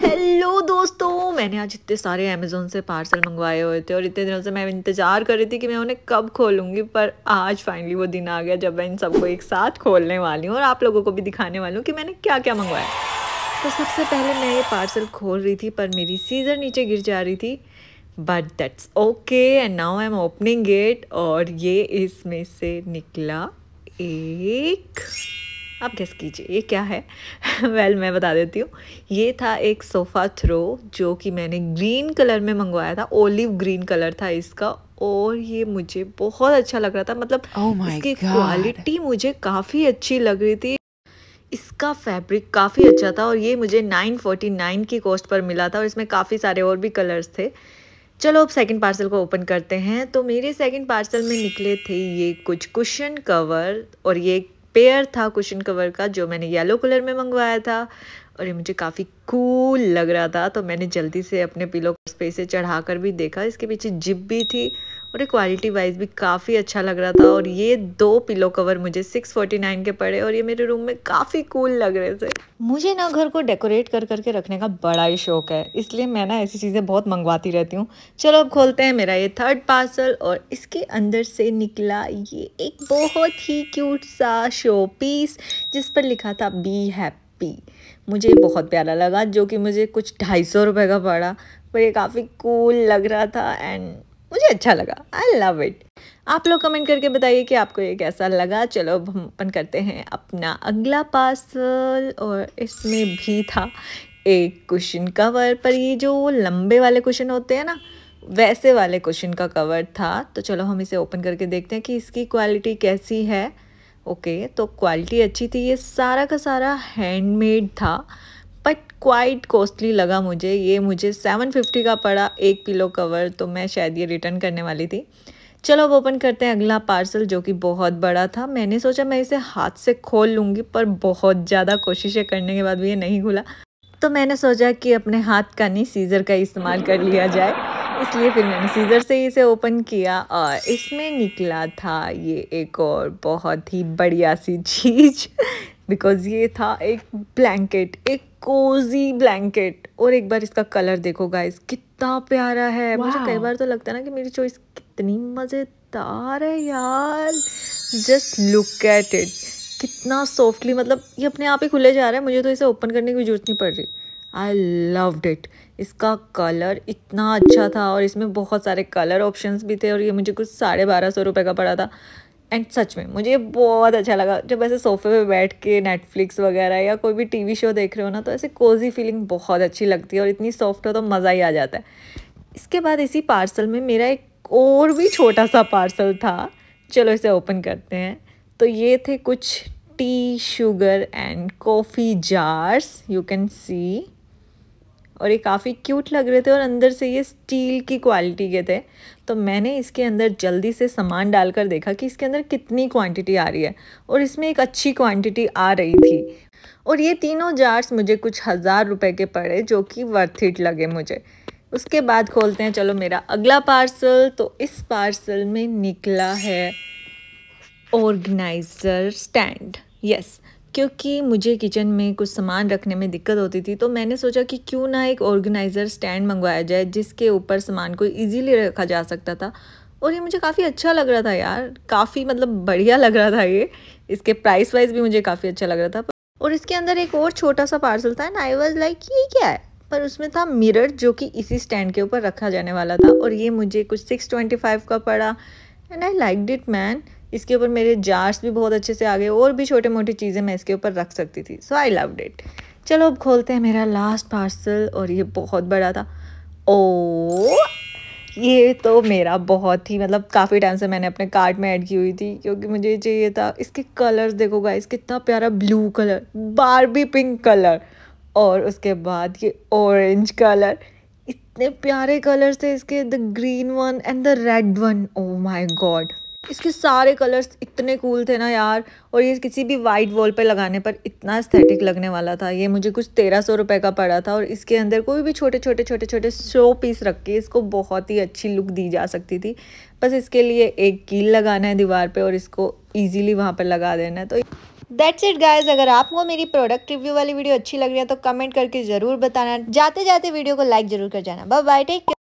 Hello दोस्तों मैंने आज इतने सारे अमेज़ोन से पार्सल मंगवाए हुए थे और इतने दिनों से मैं इंतज़ार कर रही थी कि मैं उन्हें कब खोलूँगी पर आज फाइनली वो दिन आ गया जब मैं इन सबको एक साथ खोलने वाली हूँ और आप लोगों को भी दिखाने वाली हूँ कि मैंने क्या क्या मंगवाया तो सबसे पहले मैं ये पार्सल खोल रही थी पर मेरी सीज़र नीचे गिर जा रही थी but that's okay and now I am opening gate और ये इसमें से निकला एक आप गेस कीजिए ये क्या है वेल well, मैं बता देती हूँ ये था एक सोफ़ा थ्रो जो कि मैंने ग्रीन कलर में मंगवाया था ओलिव ग्रीन कलर था इसका और ये मुझे बहुत अच्छा लग रहा था मतलब oh इसकी क्वालिटी मुझे काफ़ी अच्छी लग रही थी इसका फैब्रिक काफ़ी अच्छा था और ये मुझे 949 की कॉस्ट पर मिला था और इसमें काफ़ी सारे और भी कलर्स थे चलो अब सेकंड पार्सल को ओपन करते हैं तो मेरे सेकंड पार्सल में निकले थे ये कुछ कुशन कवर और ये पेयर था कुशन कवर का जो मैंने येलो कलर में मंगवाया था और ये मुझे काफ़ी कूल लग रहा था तो मैंने जल्दी से अपने पिलो पे से चढ़ा कर भी देखा इसके पीछे जिप भी थी और ये क्वालिटी वाइज भी काफ़ी अच्छा लग रहा था और ये दो पिलो कवर मुझे सिक्स फोर्टी नाइन के पड़े और ये मेरे रूम में काफ़ी कूल लग रहे थे मुझे ना घर को डेकोरेट कर करके रखने का बड़ा ही शौक है इसलिए मैं ना ऐसी चीज़ें बहुत मंगवाती रहती हूँ चलो अब खोलते हैं मेरा ये थर्ड पार्सल और इसके अंदर से निकला ये एक बहुत ही क्यूट सा शो पीस जिस पर लिखा था बी हैप्पी मुझे बहुत प्यारा लगा जो कि मुझे कुछ ढाई सौ रुपये का पड़ा पर ये काफ़ी कूल लग रहा था एंड मुझे अच्छा लगा आई लव इट आप लोग कमेंट करके बताइए कि आपको ये कैसा लगा चलो अब हम अपन करते हैं अपना अगला पार्सल और इसमें भी था एक क्वेश्चन कवर पर ये जो लंबे वाले क्वेश्चन होते हैं ना वैसे वाले क्वेश्चन का कवर था तो चलो हम इसे ओपन करके देखते हैं कि इसकी क्वालिटी कैसी है ओके तो क्वालिटी अच्छी थी ये सारा का सारा हैंडमेड था क्वाइट कॉस्टली लगा मुझे ये मुझे सेवन फिफ्टी का पड़ा एक पिलो कवर तो मैं शायद ये रिटर्न करने वाली थी चलो अब ओपन करते हैं अगला पार्सल जो कि बहुत बड़ा था मैंने सोचा मैं इसे हाथ से खोल लूँगी पर बहुत ज़्यादा कोशिशें करने के बाद भी ये नहीं खुला तो मैंने सोचा कि अपने हाथ का नहीं सीज़र का इस्तेमाल कर लिया जाए इसलिए फिर मैंने सीज़र से ही इसे ओपन किया और इसमें निकला था ये एक और बहुत ही बढ़िया सी चीज़ बिकॉज़ ये था एक ब्लैंकेट एक कोजी ब्लैंकेट और एक बार इसका कलर देखो गाइस कितना प्यारा है wow. मुझे कई बार तो लगता है ना कि मेरी चॉइस कितनी मज़ेदार है यार जस्ट लुक एट इट कितना सॉफ्टली मतलब ये अपने आप ही खुले जा रहा है मुझे तो इसे ओपन करने की जरूरत नहीं पड़ रही आई लव्ड इट इसका कलर इतना अच्छा था और इसमें बहुत सारे कलर ऑप्शंस भी थे और ये मुझे कुछ साढ़े बारह सौ रुपये का पड़ा था एंड सच में मुझे बहुत अच्छा लगा जब ऐसे सोफे पे बैठ के नेटफ्लिक्स वगैरह या कोई भी टीवी शो देख रहे हो ना तो ऐसे कोजी फीलिंग बहुत अच्छी लगती है और इतनी सॉफ्ट हो तो मज़ा ही आ जाता है इसके बाद इसी पार्सल में मेरा एक और भी छोटा सा पार्सल था चलो इसे ओपन करते हैं तो ये थे कुछ tea sugar and coffee jars you can see और ये काफ़ी क्यूट लग रहे थे और अंदर से ये स्टील की क्वालिटी के थे तो मैंने इसके अंदर जल्दी से सामान डालकर देखा कि इसके अंदर कितनी क्वांटिटी आ रही है और इसमें एक अच्छी क्वांटिटी आ रही थी और ये तीनों जार्स मुझे कुछ हज़ार रुपए के पड़े जो कि वर्थ इट लगे मुझे उसके बाद खोलते हैं चलो मेरा अगला पार्सल तो इस पार्सल में निकला है ऑर्गेनाइज़र स्टैंड यस yes. क्योंकि मुझे किचन में कुछ सामान रखने में दिक्कत होती थी तो मैंने सोचा कि क्यों ना एक ऑर्गेनाइज़र स्टैंड मंगवाया जाए जिसके ऊपर सामान को इजीली रखा जा सकता था और ये मुझे काफ़ी अच्छा लग रहा था यार काफ़ी मतलब बढ़िया लग रहा था ये इसके प्राइस वाइज भी मुझे काफ़ी अच्छा लग रहा था और इसके अंदर एक और छोटा सा पार्सल था एंड आई वॉज लाइक ये क्या है पर उसमें था मिरर जो कि इसी स्टैंड के ऊपर रखा जाने वाला था और ये मुझे कुछ सिक्स ट्वेंटी फाइव का पड़ा and I liked it man इसके ऊपर मेरे जार्स भी बहुत अच्छे से आ गए और भी छोटे मोटी चीज़ें मैं इसके ऊपर रख सकती थी सो आई लव डिट चलो अब खोलते हैं मेरा लास्ट पार्सल और ये बहुत बड़ा था ओ ये तो मेरा बहुत ही मतलब काफ़ी टाइम से मैंने अपने कार्ट में ऐड की हुई थी क्योंकि मुझे ये चाहिए था इसके कलर्स देखो गाइस कितना प्यारा blue colour Barbie pink colour और उसके बाद ये ऑरेंज कलर इतने प्यारे कलर्स थे इसके the green one and the red one oh my God इसके सारे कलर्स इतने कूल थे ना यार और ये किसी भी वाइट वॉल पे लगाने पर इतना स्थेटिक लगने वाला था ये मुझे कुछ तेरह सौ रुपये का पड़ा था और इसके अंदर कोई भी छोटे छोटे छोटे छोटे शो पीस रख के इसको बहुत ही अच्छी लुक दी जा सकती थी बस इसके लिए एक कील लगाना है दीवार पर और इसको ईजिली वहाँ पर लगा देना है तो दैट्स इट गाइज अगर आपको मेरी प्रोडक्ट रिव्यू वाली वीडियो अच्छी लग रही है तो कमेंट करके जरूर बताना जाते जाते वीडियो को लाइक जरूर कर जाना बाय बाय टेक